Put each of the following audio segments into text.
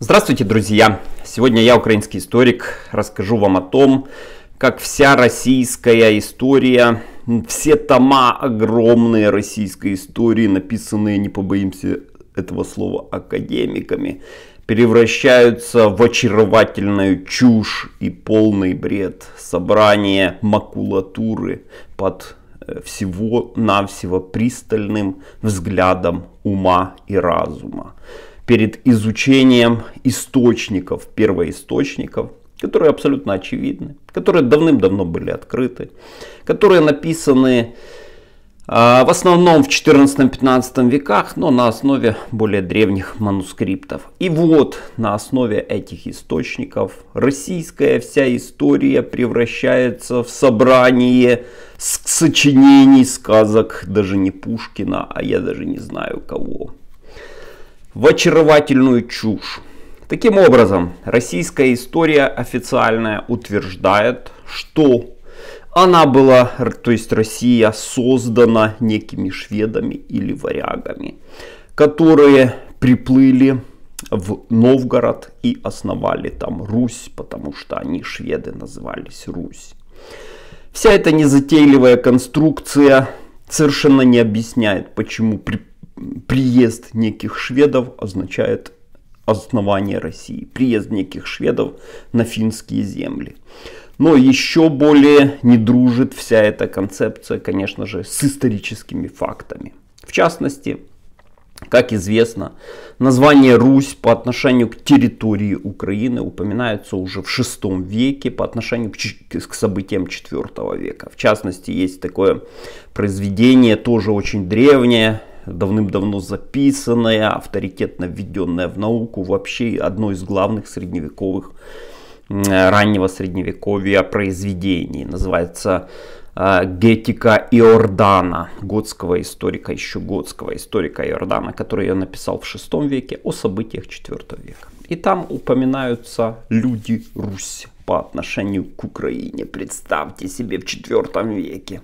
Здравствуйте, друзья! Сегодня я, украинский историк, расскажу вам о том, как вся российская история, все тома огромные российской истории, написанные, не побоимся этого слова, академиками, превращаются в очаровательную чушь и полный бред, собрание макулатуры под э, всего-навсего пристальным взглядом ума и разума перед изучением источников, первоисточников, которые абсолютно очевидны, которые давным-давно были открыты, которые написаны а, в основном в 14-15 веках, но на основе более древних манускриптов. И вот на основе этих источников российская вся история превращается в собрание сочинений сказок даже не Пушкина, а я даже не знаю кого в очаровательную чушь. Таким образом, российская история официальная утверждает, что она была, то есть Россия создана некими шведами или варягами, которые приплыли в Новгород и основали там Русь, потому что они, шведы, назывались Русь. Вся эта незатейливая конструкция совершенно не объясняет, почему при приезд неких шведов означает основание России, приезд неких шведов на финские земли. Но еще более не дружит вся эта концепция, конечно же, с историческими фактами. В частности, как известно, название Русь по отношению к территории Украины упоминается уже в VI веке по отношению к, событиям IV века. В частности, есть такое произведение, тоже очень древнее, давным-давно записанное, авторитетно введенное в науку, вообще одно из главных средневековых, раннего средневековья произведений. Называется а, Гетика Иордана, готского историка, еще готского историка Иордана, который я написал в VI веке о событиях IV века. И там упоминаются люди Русь по отношению к Украине. Представьте себе в IV веке.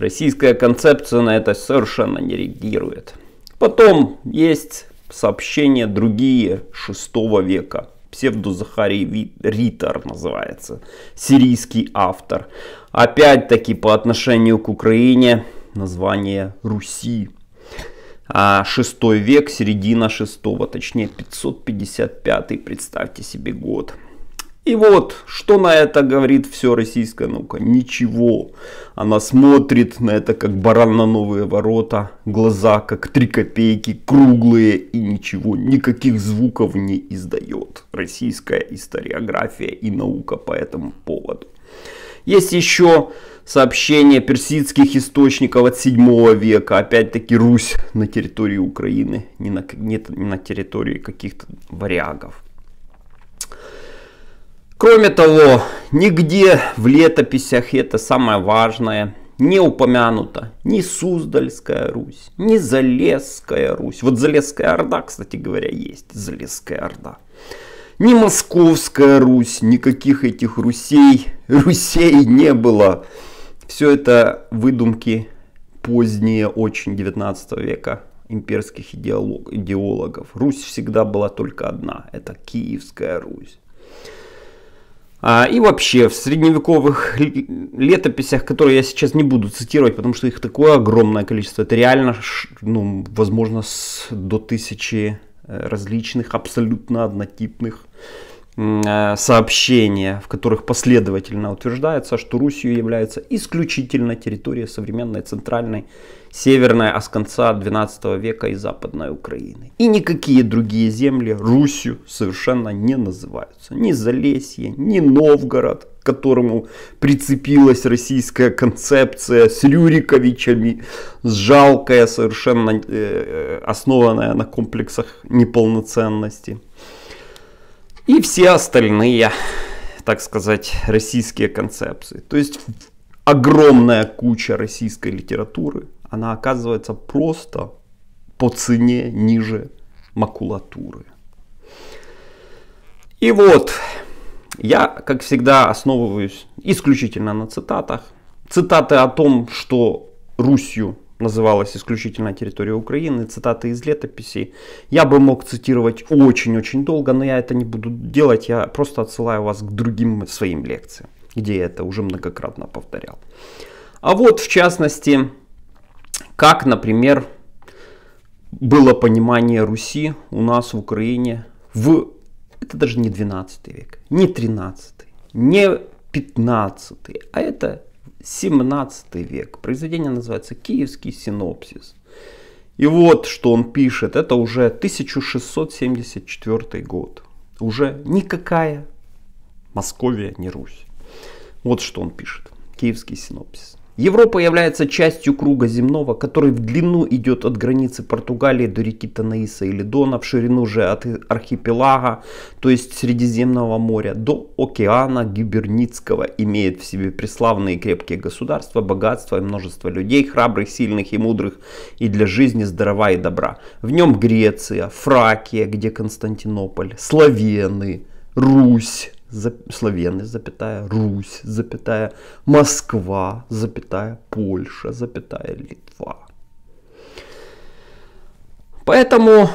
Российская концепция на это совершенно не реагирует. Потом есть сообщения другие 6 века. Псевдозахарий Ритор называется. Сирийский автор. Опять-таки по отношению к Украине название Руси. А 6 век, середина 6, точнее 555, представьте себе год. И вот, что на это говорит все российская наука? Ничего. Она смотрит на это, как баран на новые ворота. Глаза, как три копейки, круглые и ничего. Никаких звуков не издает. Российская историография и наука по этому поводу. Есть еще сообщение персидских источников от 7 века. Опять-таки Русь на территории Украины, не на, не, не на территории каких-то варягов. Кроме того, нигде в летописях, это самое важное, не упомянуто: ни Суздальская Русь, ни Залесская Русь. Вот Залесская Орда, кстати говоря, есть Залесская Орда. Ни Московская Русь, никаких этих Русей, Русей не было. Все это выдумки поздние, очень 19 века имперских идеологов. Русь всегда была только одна, это Киевская Русь. А, и вообще в средневековых летописях, которые я сейчас не буду цитировать, потому что их такое огромное количество, это реально, ну, возможно, с, до тысячи э, различных, абсолютно однотипных э, сообщений, в которых последовательно утверждается, что Русью является исключительно территория современной Центральной Северная, а с конца 12 века и Западной Украины. И никакие другие земли Русью совершенно не называются. Ни Залесье, ни Новгород, к которому прицепилась российская концепция с Рюриковичами, с жалкая, совершенно э, э, основанная на комплексах неполноценности. И все остальные, так сказать, российские концепции. То есть огромная куча российской литературы, она оказывается просто по цене ниже макулатуры. И вот, я, как всегда, основываюсь исключительно на цитатах. Цитаты о том, что Русью называлась исключительно территория Украины, цитаты из летописей. Я бы мог цитировать очень-очень долго, но я это не буду делать, я просто отсылаю вас к другим своим лекциям, где я это уже многократно повторял. А вот, в частности, как, например, было понимание Руси у нас в Украине в, это даже не 12 век, не 13, не 15, а это 17 век. Произведение называется «Киевский синопсис». И вот, что он пишет, это уже 1674 год. Уже никакая Московия не Русь. Вот что он пишет. Киевский синопсис. Европа является частью круга земного, который в длину идет от границы Португалии до реки Танаиса или Дона, в ширину же от архипелага, то есть Средиземного моря, до океана Гибернитского, имеет в себе преславные крепкие государства, богатство и множество людей, храбрых, сильных и мудрых, и для жизни здорова и добра. В нем Греция, Фракия, где Константинополь, Словены, Русь, за, запятая, Русь, запятая, Москва, запятая, Польша, запятая, Литва. Поэтому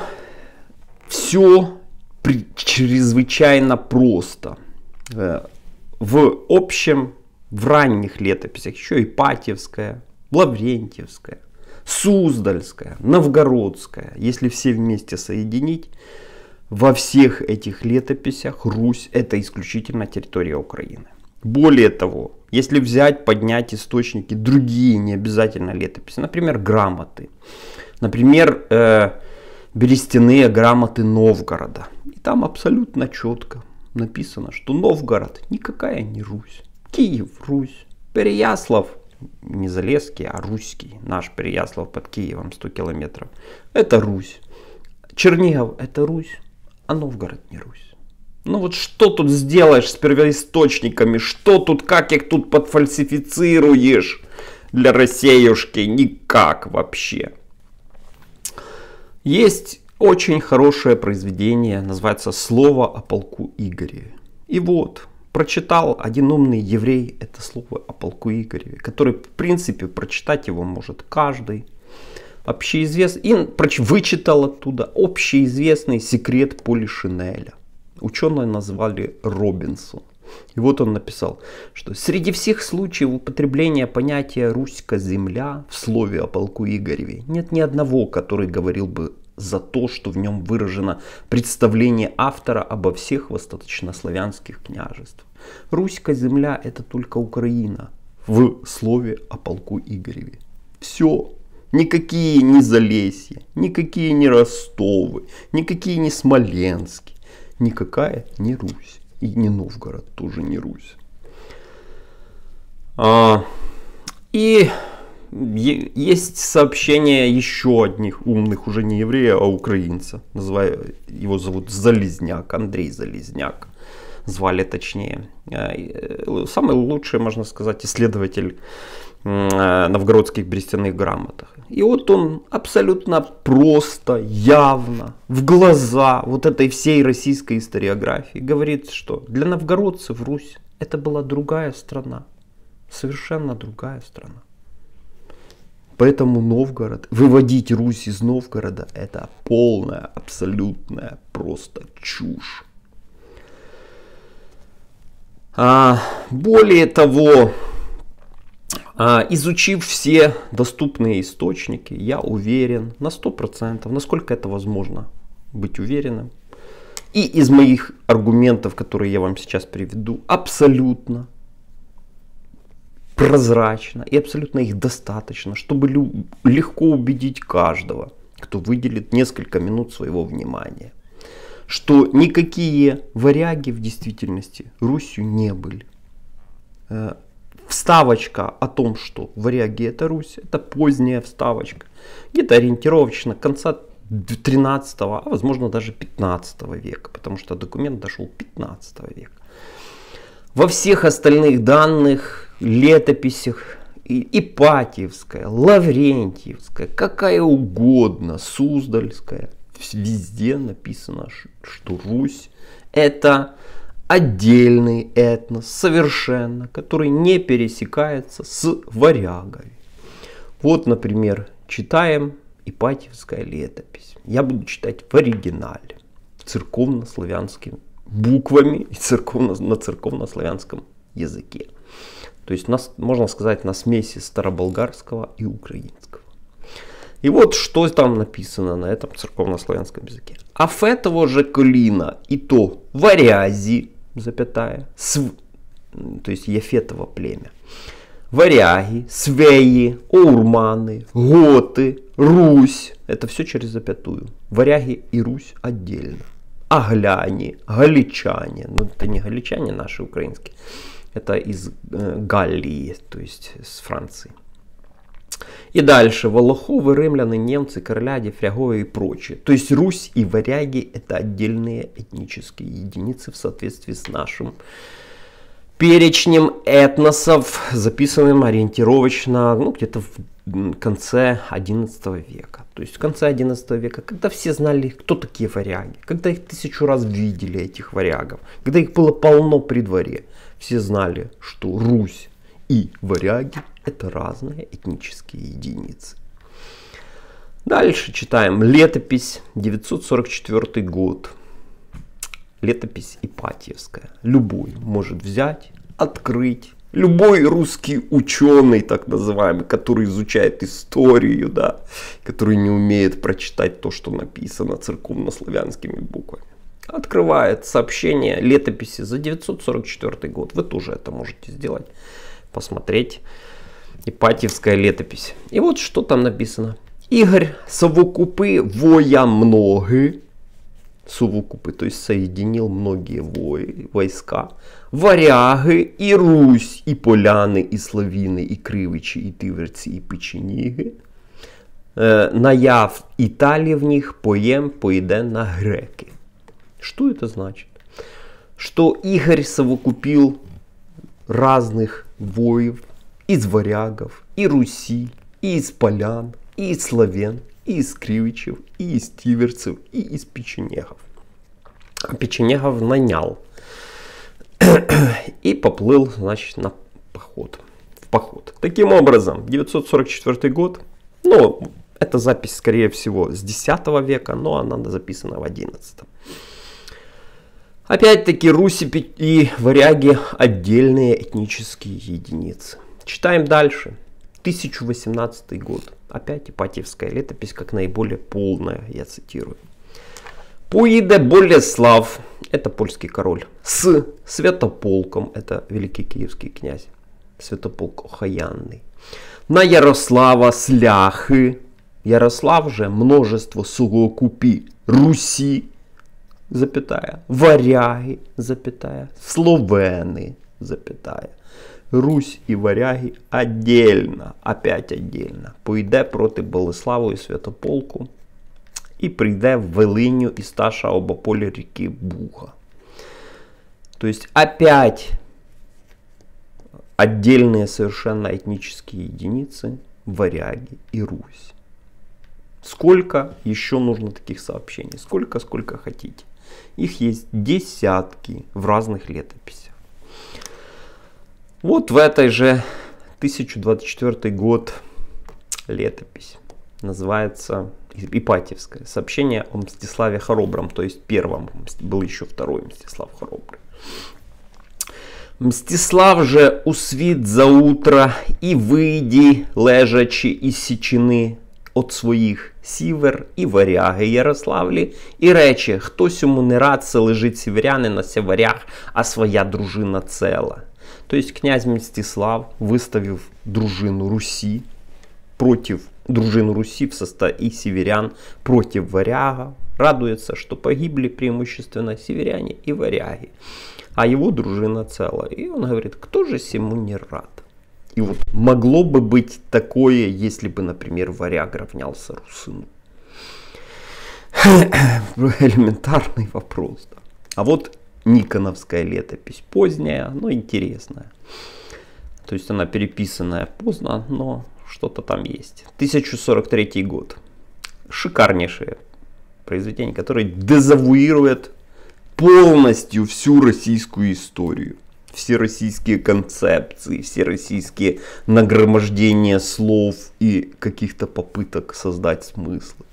все при, чрезвычайно просто. Э, в общем, в ранних летописях еще Ипатьевская, Лаврентьевская, Суздальская, Новгородская, если все вместе соединить, во всех этих летописях Русь – это исключительно территория Украины. Более того, если взять, поднять источники другие, не обязательно летописи, например, грамоты, например, э, берестяные грамоты Новгорода, и там абсолютно четко написано, что Новгород никакая не Русь, Киев – Русь, Переяслав – не Залесский, а Русский, наш Переяслав под Киевом 100 километров – это Русь, Чернигов – это Русь, а Новгород не Русь. Ну вот что тут сделаешь с первоисточниками? Что тут, как их тут подфальсифицируешь? Для Россеюшки никак вообще. Есть очень хорошее произведение, называется «Слово о полку Игореве". И вот, прочитал один умный еврей это слово о полку Игореве, который, в принципе, прочитать его может каждый общеизвестный, и вычитал оттуда общеизвестный секрет Полишинеля. Ученые назвали Робинсон. И вот он написал, что среди всех случаев употребления понятия русская земля» в слове о полку Игореве нет ни одного, который говорил бы за то, что в нем выражено представление автора обо всех восточнославянских княжествах. Русская земля – это только Украина в слове о полку Игореве. Все Никакие не Залесья, никакие не Ростовы, никакие не Смоленски, никакая не Русь. И не Новгород, тоже не Русь. А, и есть сообщение еще одних умных, уже не еврея, а украинца. Называю, его зовут Залезняк, Андрей Залезняк. Звали точнее. Э, самый лучший, можно сказать, исследователь Э, новгородских берестяных грамотах. И вот он абсолютно просто, явно, в глаза вот этой всей российской историографии говорит, что для новгородцев Русь это была другая страна, совершенно другая страна. Поэтому Новгород, выводить Русь из Новгорода, это полная, абсолютная просто чушь. А, более того, а, изучив все доступные источники, я уверен на 100%, насколько это возможно быть уверенным. И из моих аргументов, которые я вам сейчас приведу, абсолютно прозрачно и абсолютно их достаточно, чтобы легко убедить каждого, кто выделит несколько минут своего внимания, что никакие варяги в действительности Русью не были э, вставочка о том, что в Ряге это Русь, это поздняя вставочка. Где-то ориентировочно конца 13, а возможно даже 15 века, потому что документ дошел 15 века. Во всех остальных данных, летописях, и Ипатьевская, Лаврентьевская, какая угодно, Суздальская, везде написано, что Русь это отдельный этнос совершенно, который не пересекается с варягами. Вот, например, читаем Ипатьевская летопись. Я буду читать в оригинале, церковно-славянскими буквами и церковно, на церковно-славянском языке. То есть, нас, можно сказать, на смеси староболгарского и украинского. И вот что там написано на этом церковнославянском языке. А фе же Клина и то варязи, запятая, св, то есть Яфетово племя, варяги, свеи, урманы, готы, Русь. Это все через запятую. Варяги и Русь отдельно. Агляне, галичане. Ну, это не галичане наши украинские. Это из э, Галлии, то есть с Франции. И дальше. Волоховы, римляны, немцы, корляди, фряговы и прочие. То есть Русь и варяги это отдельные этнические единицы в соответствии с нашим перечнем этносов, записанным ориентировочно ну, где-то в конце 11 века. То есть в конце 11 века, когда все знали, кто такие варяги, когда их тысячу раз видели, этих варягов, когда их было полно при дворе, все знали, что Русь и варяги это разные этнические единицы. Дальше читаем летопись 944 год. Летопись Ипатьевская. Любой может взять, открыть. Любой русский ученый, так называемый, который изучает историю, да, который не умеет прочитать то, что написано церковно-славянскими буквами, открывает сообщение летописи за 944 год. Вы тоже это можете сделать, посмотреть Ипатьевская летопись. И вот что там написано. Игорь совокупы воя многи, совокупы, то есть соединил многие вои войска, варяги, и Русь, и поляны, и славины, и кривичи, и тиверці, и печеніги. наяв Италии в них поем поеде на греки. Что это значит? Что Игорь совокупил разных воев, из варягов, и Руси, и из полян, и из славян, и из кривичев, и из тиверцев, и из печенегов. Печенегов нанял и поплыл, значит, на поход. В поход. Таким образом, 944 год, ну, эта запись, скорее всего, с 10 века, но она записана в 11. Опять-таки, Руси и варяги отдельные этнические единицы. Читаем дальше. 1018 год. Опять Ипатьевская летопись как наиболее полная, я цитирую. Пуиде Болеслав, это польский король, с Святополком, это великий киевский князь, Святополк Охаянный, на Ярослава Сляхи, Ярослав же множество сугокупи Руси, запятая, варяги, запятая, словени, запятая, Русь і варяги отдельно, опять отдельно, пойде проти Болеславу і Святополку і прийде в Велиню і Сташа обополі ріки Буга. Тобто, опять отдельные совершенно этнические единицы, варяги и Русь. Сколько еще нужно таких сообщений? Сколько, сколько хотите. Их есть десятки в разных летописях. Вот в этой же 1024 год летопись. Называется Ипатьевское. Сообщение о Мстиславе Хоробром, то есть первом. Был еще второй Мстислав Хоробрый. Мстислав же усвіт за утро и выйди лежачи і січини от своих сівер и варяги Ярославлі, и рече, хтось йому не рад, це лежить на сіваряг, а своя дружина цела. То есть князь Мстислав, выставив дружину Руси против дружину Руси в составе и северян против варяга, радуется, что погибли преимущественно северяне и варяги, а его дружина цела. И он говорит, кто же сему не рад? И вот могло бы быть такое, если бы, например, варяг равнялся русыну. Элементарный вопрос. Да. А вот Никоновская летопись. Поздняя, но интересная. То есть она переписанная поздно, но что-то там есть. 1043 год. Шикарнейшее произведение, которое дезавуирует полностью всю российскую историю. Все российские концепции, все российские нагромождения слов и каких-то попыток создать смыслы.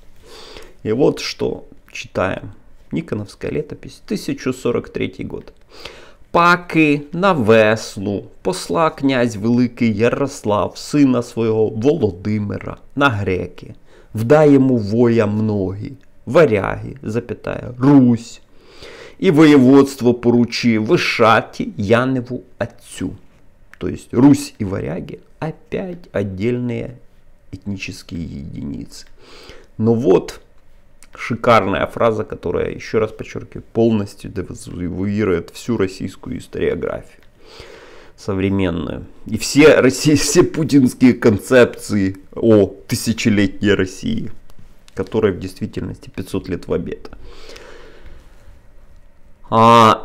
И вот что читаем. Никоновская летопись, 1043 год. Паки на весну посла князь Великий Ярослав, сина свого Володимира, на греки, вдаємо воя многі, варяги, запитає, Русь. І воєводство поручи Вишаті Яневу отцю. То есть Русь и варяги опять отдельные этнические единицы. Ну вот шикарная фраза, которая, еще раз подчеркиваю, полностью девазуирует всю российскую историографию современную. И все, России, все путинские концепции о тысячелетней России, которая в действительности 500 лет в обед. А,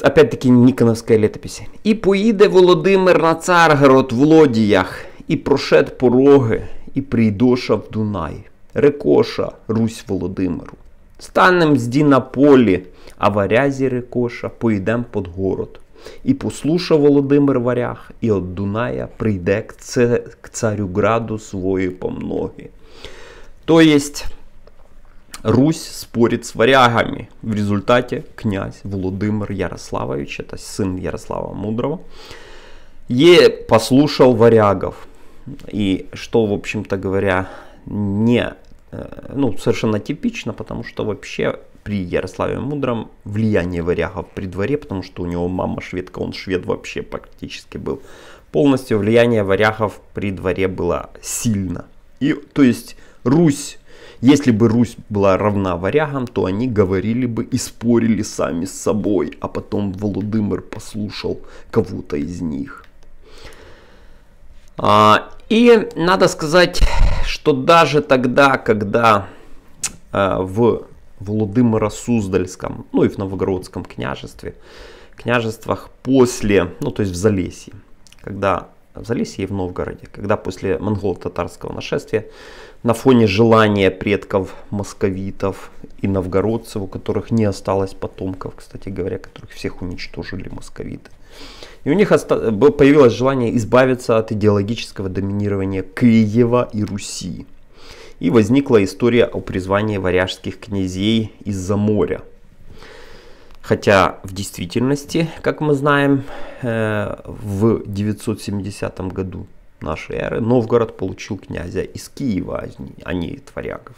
опять-таки Никоновская летопись. И поїде Володимир на Царгород в лодіях, і прошед пороги, і прийдоша в Дунай». Рекоша Русь Володимиру. Станем зді на полі, а варязі Рекоша поїдем под город. І послуша Володимир Варяг, і от Дуная прийде к, це, к царю граду свої помноги. То есть, Русь спорит с варягами. В результате князь Владимир Ярославович, это сын Ярослава Мудрого, е послушал варягов. И что, в общем-то говоря, не Э, ну, совершенно типично, потому что вообще при Ярославе Мудром влияние варягов при дворе, потому что у него мама шведка, он швед вообще практически был. Полностью влияние варягов при дворе было сильно. И, то есть Русь, если бы Русь была равна варягам, то они говорили бы и спорили сами с собой, а потом Володимир послушал кого-то из них. А, и надо сказать, что даже тогда, когда э, в Володимиро-Суздальском, ну и в Новгородском княжестве, княжествах после, ну то есть в Залесье, когда в Залесье и в Новгороде, когда после монголо-татарского нашествия на фоне желания предков московитов и новгородцев, у которых не осталось потомков, кстати говоря, которых всех уничтожили московиты, и у них появилось желание избавиться от идеологического доминирования Киева и Руси. И возникла история о призвании варяжских князей из-за моря. Хотя в действительности, как мы знаем, э, в 970 году нашей эры Новгород получил князя из Киева, а не а из варягов.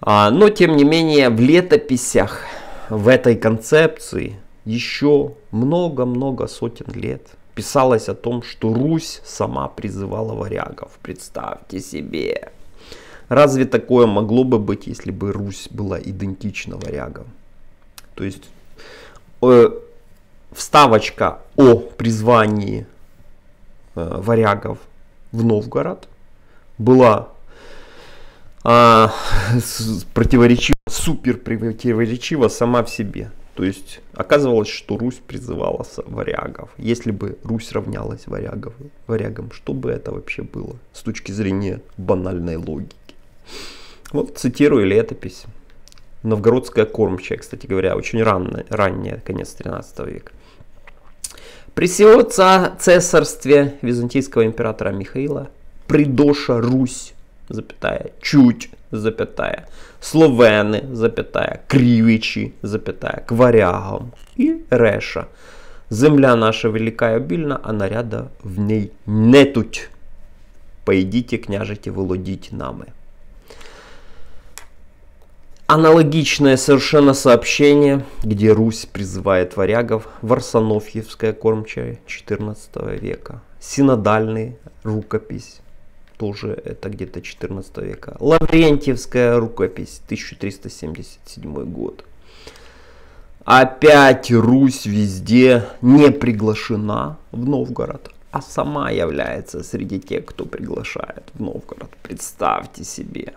А, но, тем не менее, в летописях в этой концепции – еще много-много сотен лет писалось о том, что Русь сама призывала варягов. Представьте себе. Разве такое могло бы быть, если бы Русь была идентична варягам? То есть э, вставочка о призвании э, варягов в Новгород была э, а, противоречива, супер противоречива сама в себе. То есть оказывалось, что Русь призывалась варягов. Если бы Русь равнялась варягов, варягам, что бы это вообще было с точки зрения банальной логики? Вот цитирую летопись. Новгородская кормчая, кстати говоря, очень ранняя, ранняя конец 13 века. При всего цесарстве византийского императора Михаила Придоша Русь запятая, чуть, запятая, словени, запятая, крівічі, запятая, кварягом і реша. Земля наша велика і обільна, а наряда в ній не тут. Поїдіть, княжите, володіть нами. Аналогичное совершенно сообщение, где Русь призывает варягов, Варсонофьевская кормчая 14 века, синодальный рукопись тоже это где-то 14 века. Лаврентьевская рукопись, 1377 год. Опять Русь везде не приглашена в Новгород, а сама является среди тех, кто приглашает в Новгород. Представьте себе.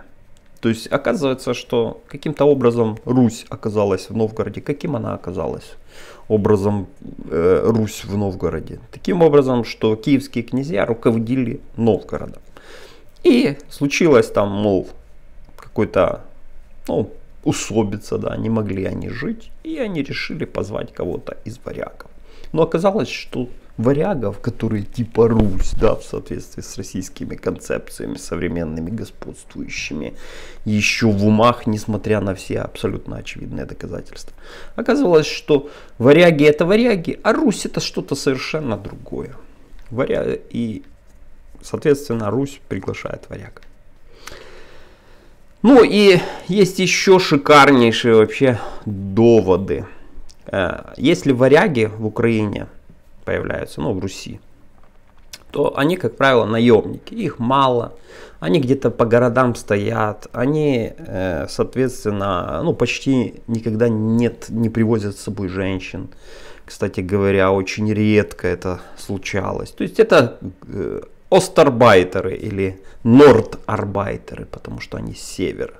То есть оказывается, что каким-то образом Русь оказалась в Новгороде. Каким она оказалась? Образом э, Русь в Новгороде. Таким образом, что киевские князья руководили Новгородом. И случилось там, мол, какой-то, ну, усобица, да, не могли они жить. И они решили позвать кого-то из варягов. Но оказалось, что варягов, которые типа Русь, да, в соответствии с российскими концепциями современными господствующими, еще в умах, несмотря на все абсолютно очевидные доказательства. оказалось, что варяги это варяги, а Русь это что-то совершенно другое. Варя... И, соответственно, Русь приглашает варяг. Ну и есть еще шикарнейшие вообще доводы. Э, если варяги в Украине – появляются, ну, в Руси, то они, как правило, наемники, их мало, они где-то по городам стоят, они, э, соответственно, ну, почти никогда нет, не привозят с собой женщин. Кстати говоря, очень редко это случалось. То есть это э, остарбайтеры или нордарбайтеры, потому что они с севера.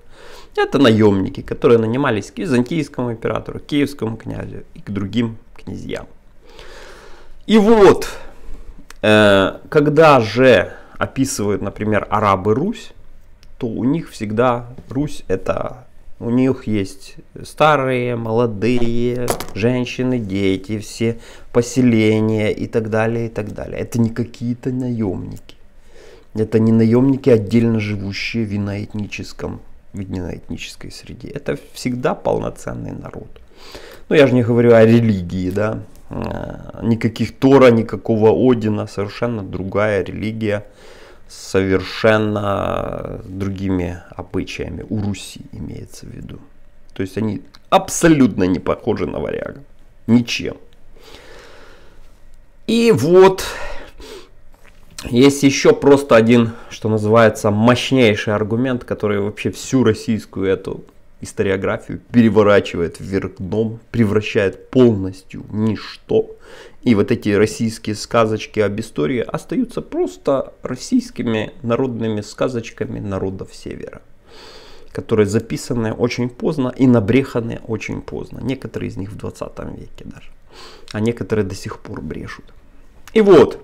Это наемники, которые нанимались к византийскому императору, к киевскому князю и к другим князьям. И вот, э, когда же описывают, например, арабы Русь, то у них всегда Русь это у них есть старые, молодые, женщины, дети, все поселения и так далее, и так далее. Это не какие-то наемники. Это не наемники, отдельно живущие в иноэтническом, в иноэтнической среде. Это всегда полноценный народ. Ну, я же не говорю о религии, да. Э, никаких Тора, никакого Одина, совершенно другая религия, совершенно другими обычаями. У Руси имеется в виду. То есть они абсолютно не похожи на варяга. Ничем. И вот есть еще просто один, что называется, мощнейший аргумент, который вообще всю российскую эту историографию переворачивает вверх дном, превращает полностью в ничто. И вот эти российские сказочки об истории остаются просто российскими народными сказочками народов Севера которые записаны очень поздно и набреханы очень поздно. Некоторые из них в 20 веке даже. А некоторые до сих пор брешут. И вот,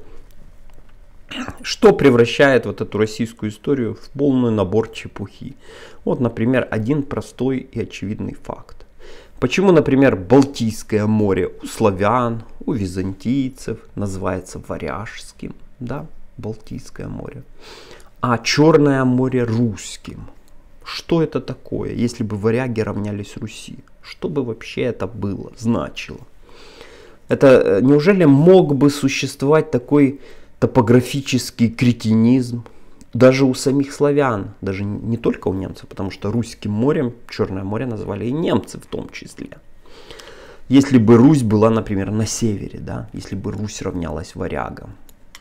что превращает вот эту российскую историю в полный набор чепухи. Вот, например, один простой и очевидный факт. Почему, например, Балтийское море у славян, у византийцев называется Варяжским, да, Балтийское море, а Черное море русским? Что это такое, если бы варяги равнялись Руси? Что бы вообще это было, значило? Это э, неужели мог бы существовать такой топографический кретинизм, даже у самих славян, даже не только у немцев, потому что Русским морем Черное море назвали и немцы в том числе. Если бы Русь была, например, на севере, да, если бы Русь равнялась варягам,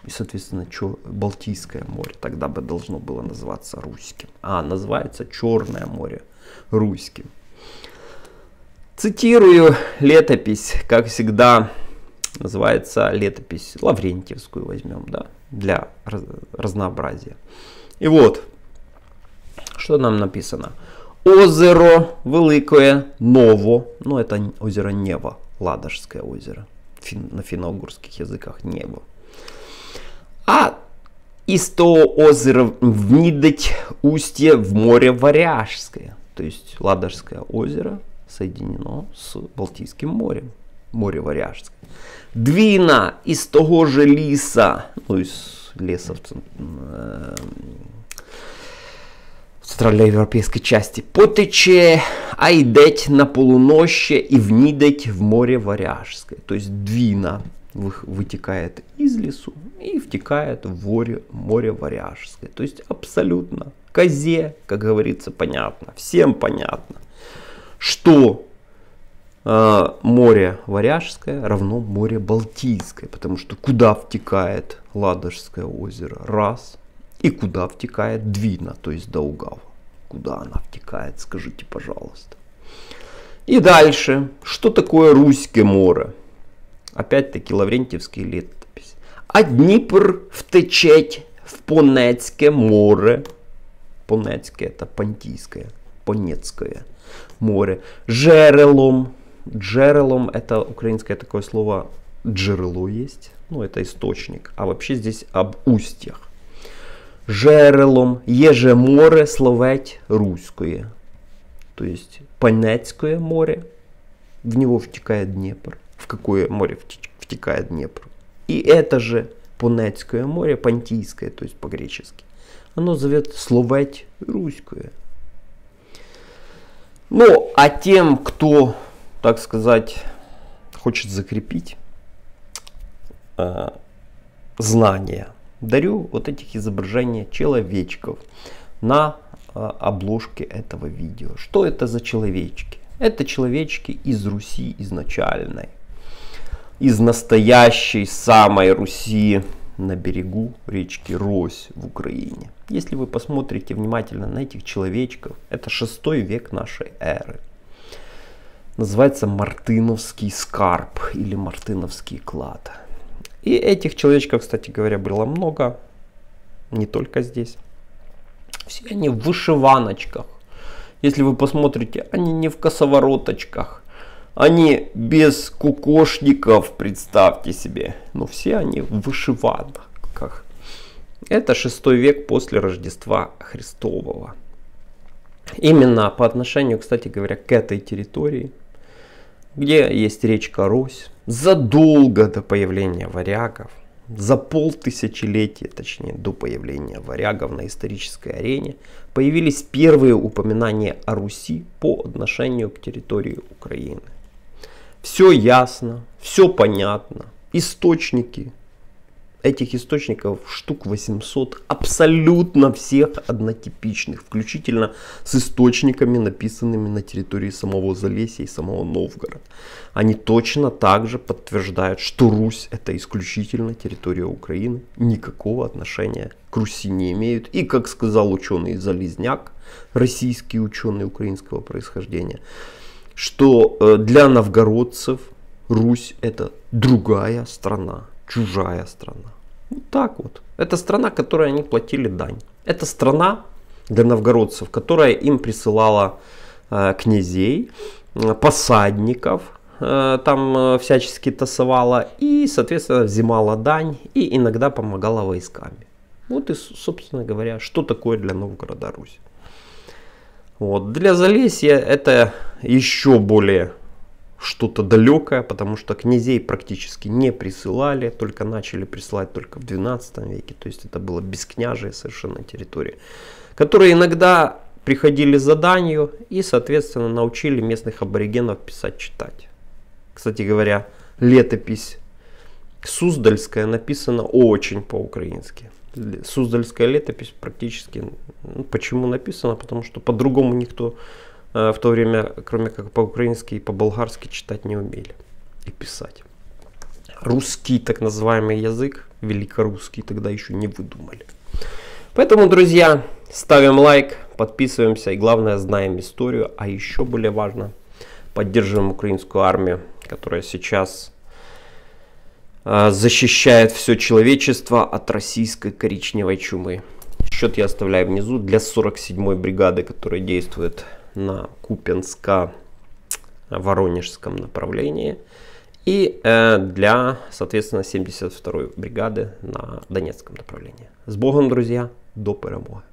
и, соответственно, чё, Балтийское море тогда бы должно было называться русским. А, называется Черное море русским. Цитирую летопись, как всегда, называется летопись Лаврентьевскую возьмем, да, для раз разнообразия. И вот, что нам написано. Озеро Великое Ново, ну это озеро Нева, Ладожское озеро, фин, на финно-угорских языках Нево. А из того озера внидать устье в море Варяжское, то есть Ладожское озеро соединено с Балтийским морем море Варяжское. Двина из того же леса, ну из леса в, в центральноевропейской части, потече, а йдеть на полуноще и внидеть в море Варяжское. То есть двина вытекает из лесу и втекает в море, море Варяжское. То есть абсолютно козе, как говорится, понятно, всем понятно, что Э, море Варяжское равно море Балтийское, потому что куда втекает Ладожское озеро, раз, и куда втекает Двина, то есть Даугава. Куда она втекает, скажите, пожалуйста. И дальше, что такое русское море? Опять-таки Лаврентьевский летопись. А Дніпр втечеть в Понецьке море. Понецьке это Понтийское, Понецкое море. Жерелом Джерелом это украинское такое слово джерело есть, ну это источник, а вообще здесь об устьях. Джерелом еже море словеть русское, то есть Понятское море, в него втекает Днепр, в какое море втекает Днепр. И это же Понятское море, Пантийское, то есть по-гречески, оно зовет словеть русское. Ну, а тем, кто так сказать, хочет закрепить э, знания. Дарю вот этих изображений человечков на э, обложке этого видео. Что это за человечки? Это человечки из Руси изначальной, из настоящей самой Руси на берегу речки Рось в Украине. Если вы посмотрите внимательно на этих человечков, это шестой век нашей эры называется Мартыновский скарб или Мартыновский клад. И этих человечков, кстати говоря, было много, не только здесь. Все они в вышиваночках. Если вы посмотрите, они не в косовороточках. Они без кукошников, представьте себе. Но все они в вышиванках. Это шестой век после Рождества Христового. Именно по отношению, кстати говоря, к этой территории – где есть речка Русь, задолго до появления варягов, за полтысячелетия, точнее, до появления варягов на исторической арене, появились первые упоминания о Руси по отношению к территории Украины. Все ясно, все понятно, источники Этих источников штук 800 абсолютно всех однотипичных, включительно с источниками, написанными на территории самого Залесья и самого Новгорода. Они точно также подтверждают, что Русь это исключительно территория Украины, никакого отношения к Руси не имеют. И, как сказал ученый Залезняк, российский ученый украинского происхождения, что э, для новгородцев Русь это другая страна, чужая страна. Вот ну, так вот. Это страна, которой они платили дань. Это страна для новгородцев, которая им присылала э, князей, э, посадников, э, там э, всячески тасовала и, соответственно, взимала дань и иногда помогала войсками. Вот и, собственно говоря, что такое для Новгорода Русь. Вот. Для Залесья это еще более что-то далекое, потому что князей практически не присылали, только начали присылать только в 12 веке, то есть это было бескняжие совершенно территории, которые иногда приходили заданию и, соответственно, научили местных аборигенов писать, читать. Кстати говоря, летопись Суздальская написана очень по-украински. Суздальская летопись практически, ну, почему написана, потому что по-другому никто Э, в то время, кроме как по-украински и по-болгарски, читать не умели и писать. Русский так называемый язык, великорусский, тогда еще не выдумали. Поэтому, друзья, ставим лайк, подписываемся и, главное, знаем историю. А еще более важно, поддерживаем украинскую армию, которая сейчас э, защищает все человечество от российской коричневой чумы. Счет я оставляю внизу для 47-й бригады, которая действует на Купенска-Воронежском направлении и э, для, соответственно, 72 й бригады на Донецком направлении. С Богом, друзья, до перемоги!